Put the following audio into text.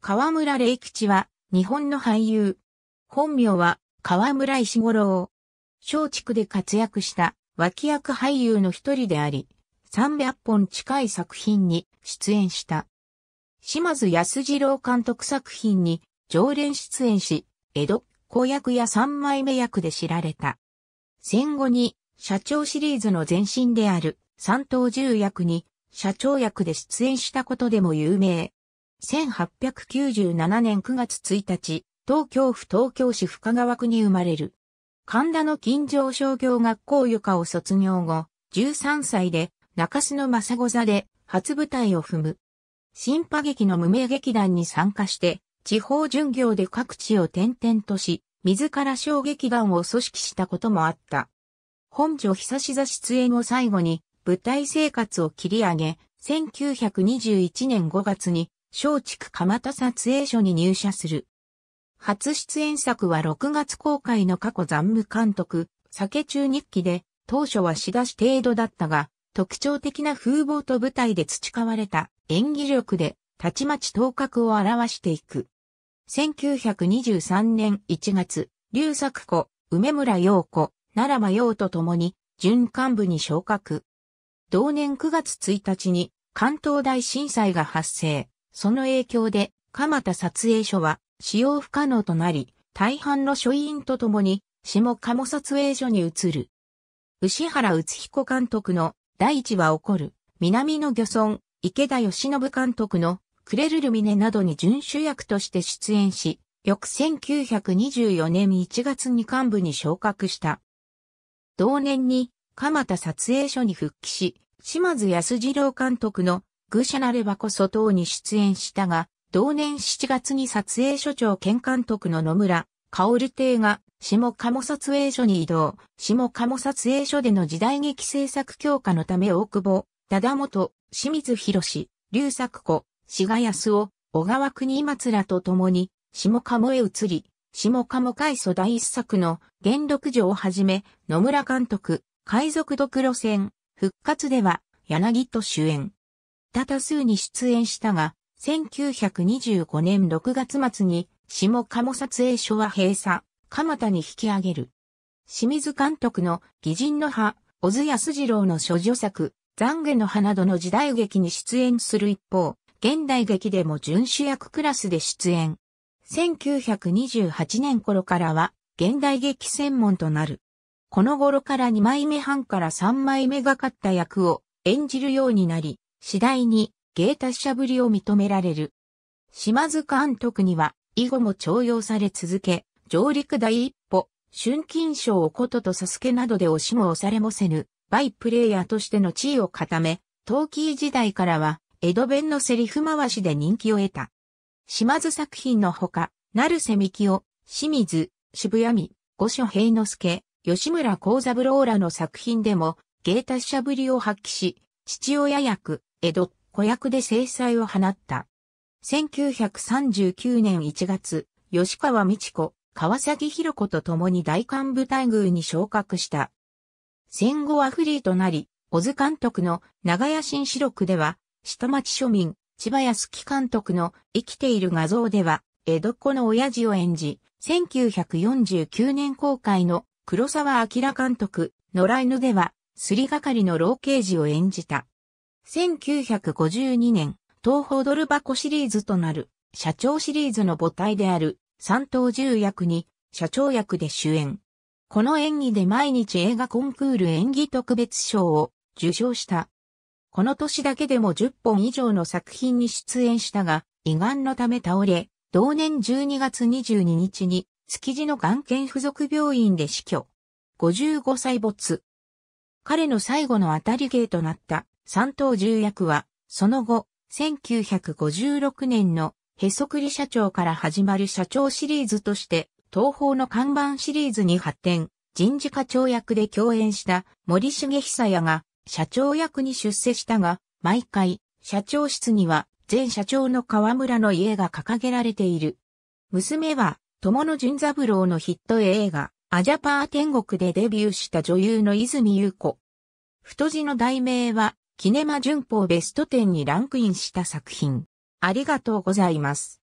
河村霊吉は、日本の俳優。本名は、河村石五郎。小畜で活躍した、脇役俳優の一人であり、300本近い作品に出演した。島津康二郎監督作品に常連出演し、江戸、公役や三枚目役で知られた。戦後に、社長シリーズの前身である、三刀重役に、社長役で出演したことでも有名。1897年9月1日、東京府東京市深川区に生まれる。神田の近城商業学校床を卒業後、13歳で中洲の正子座で初舞台を踏む。新派劇の無名劇団に参加して、地方巡業で各地を転々とし、自ら小劇団を組織したこともあった。本所久志座出演を最後に、舞台生活を切り上げ、1921年5月に松竹蒲田撮影所に入社する。初出演作は6月公開の過去残務監督、酒中日記で、当初は仕出し程度だったが、特徴的な風貌と舞台で培われた演技力で、たちまち頭角を表していく。1923年1月、劉作子、梅村陽子、奈良真陽と共に、準幹部に昇格。同年9月1日に、関東大震災が発生。その影響で、蒲田撮影所は使用不可能となり、大半の所員と共に、下鴨撮影所に移る。牛原宇彦監督の、大地は起こる、南の漁村、池田義信監督の、クレルルミネなどに準主役として出演し、翌1924年1月に幹部に昇格した。同年に、蒲田撮影所に復帰し、島津安二郎監督の愚者なればこそ等に出演したが、同年7月に撮影所長兼監督の野村、薫亭が、下鴨撮影所に移動、下鴨撮影所での時代劇制作強化のため大久保、忠元、清水博士、龍作子、志賀康夫、小川国松らと共に、下鴨へ移り、下鴨海祖第一作の元禄城をはじめ、野村監督、海賊独路線、復活では、柳と主演。多多数に出演したが、1925年6月末に下鴨撮影所は閉鎖、蒲田に引き上げる。清水監督の偽人の葉、小津安二郎の諸女作、懺悔の葉などの時代劇に出演する一方、現代劇でも準主役クラスで出演。1928年頃からは、現代劇専門となる。この頃から2枚目半から3枚目がかった役を演じるようになり、次第に芸達者ぶりを認められる。島津監督には以後も徴用され続け、上陸第一歩、春金賞をこととサスケなどで押しも押されもせぬ、バイプレイヤーとしての地位を固め、陶器時代からは、江戸弁のセリフ回しで人気を得た。島津作品のほか、成瀬幹夫、清水、渋谷美、五所平之助、吉村幸三郎らの作品でも、芸達者ぶりを発揮し、父親役、江戸、子役で制裁を放った。1939年1月、吉川美智子、川崎博子と共に大幹部待遇に昇格した。戦後はフリーとなり、小津監督の長屋新四六では、下町庶民、千葉康樹監督の生きている画像では、江戸っ子の親父を演じ、1949年公開の黒沢明監督、野良犬では、すりがかりの老刑事を演じた。1952年、東方ドル箱シリーズとなる、社長シリーズの母体である、三等重役に、社長役で主演。この演技で毎日映画コンクール演技特別賞を受賞した。この年だけでも10本以上の作品に出演したが、胃がんのため倒れ、同年12月22日に、築地の眼検附属病院で死去。55歳没。彼の最後の当たり芸となった三等重役は、その後、1956年のへそくり社長から始まる社長シリーズとして、東方の看板シリーズに発展、人事課長役で共演した森重久也が社長役に出世したが、毎回、社長室には前社長の河村の家が掲げられている。娘は、友野淳三郎のヒット映画、アジャパー天国でデビューした女優の泉優子。太字の題名は、キネマ旬報ベスト10にランクインした作品。ありがとうございます。